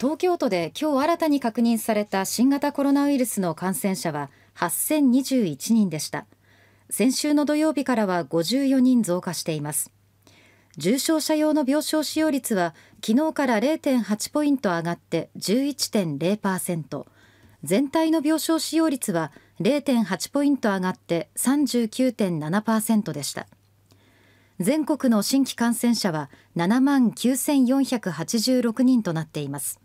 東京都で今日新たに確認された新型コロナウイルスの感染者は8021人でした先週の土曜日からは54人増加しています重症者用の病床使用率は昨日から0.8ポイント上がって11.0%全体の病床使用率は0.8ポイント上がって39.7%でした。全国の新規感染者は7万9486人となっています。